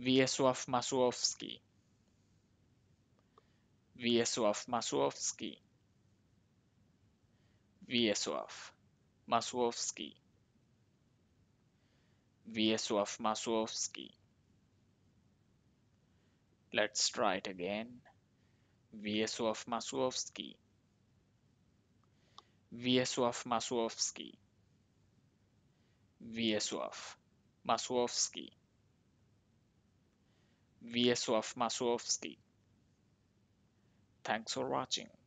Wiesław Masłowski. Wiesław Masłowski. Wiesław Masłowski. Wiesław Masłowski. Let's try it again. Wiesław Masłowski. Wiesław Masłowski. Wiesław Masłowski. Wiesław Masłowski. Thanks for watching.